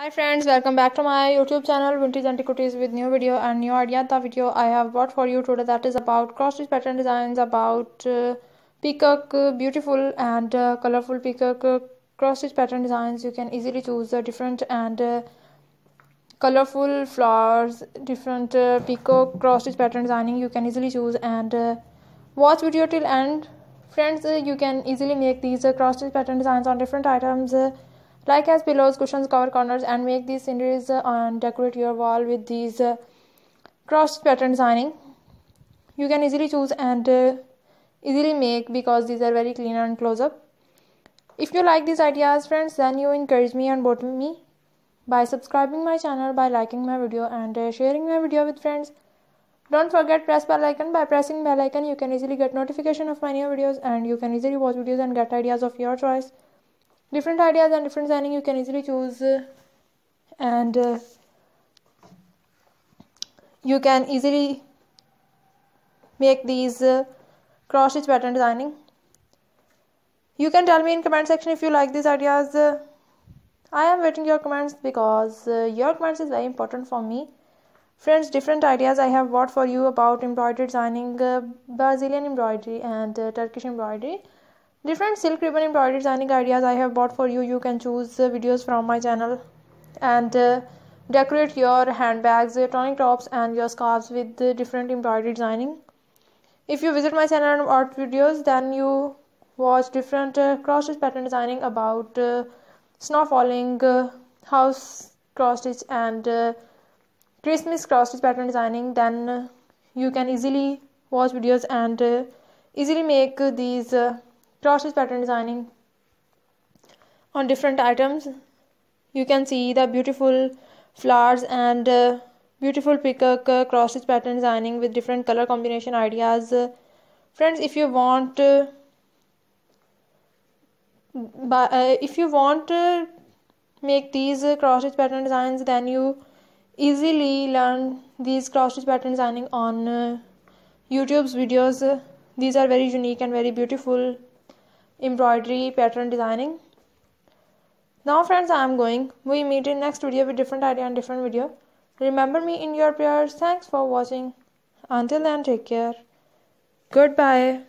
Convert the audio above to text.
Hi friends, welcome back to my YouTube channel Vintage Antiquities with new video and new idea. The video I have brought for you today that is about cross stitch pattern designs about uh, peacock uh, beautiful and uh, colorful peacock uh, cross stitch pattern designs. You can easily choose the uh, different and colorful flowers, different peacock cross stitch pattern designing. You can easily choose and watch video till end. Friends, you can easily make these cross stitch pattern designs on different items. Like as pillows, cushions, cover corners and make these sceneries uh, and decorate your wall with these uh, crossed pattern designing. You can easily choose and uh, easily make because these are very clean and close up. If you like these ideas friends then you encourage me and bottom me by subscribing my channel by liking my video and uh, sharing my video with friends don't forget press bell icon by pressing bell icon you can easily get notification of my new videos and you can easily watch videos and get ideas of your choice different ideas and different signing you can easily choose uh, and uh, you can easily make these uh, cross stitch pattern designing you can tell me in comment section if you like these ideas uh, i am waiting your comments because uh, your comments is very important for me friends different ideas i have bought for you about embroidery designing uh, brazilian embroidery and turkish embroidery different silk ribbon embroidery designing ideas i have bought for you you can choose videos from my channel and uh, decorate your handbags tonic tops and your scarves with different embroidery designing if you visit my channel and art videos then you watch different uh, cross stitch pattern designing about uh, snow falling uh, house cross stitch and uh, christmas cross stitch pattern designing then uh, you can easily watch videos and easily make these Tosh pattern designing. On different items, you can see the beautiful flowers and uh, beautiful peacock uh, cross stitch pattern designing with different color combination ideas. Uh, friends, if you want, uh, uh if you want to make these uh, cross stitch pattern designs, then you easily learn these cross stitch pattern designing on uh, YouTube's videos. these are very unique and very beautiful embroidery pattern designing now friends i am going we meet in next video with different idea and different video remember me in your prayers thanks for watching until then take care goodbye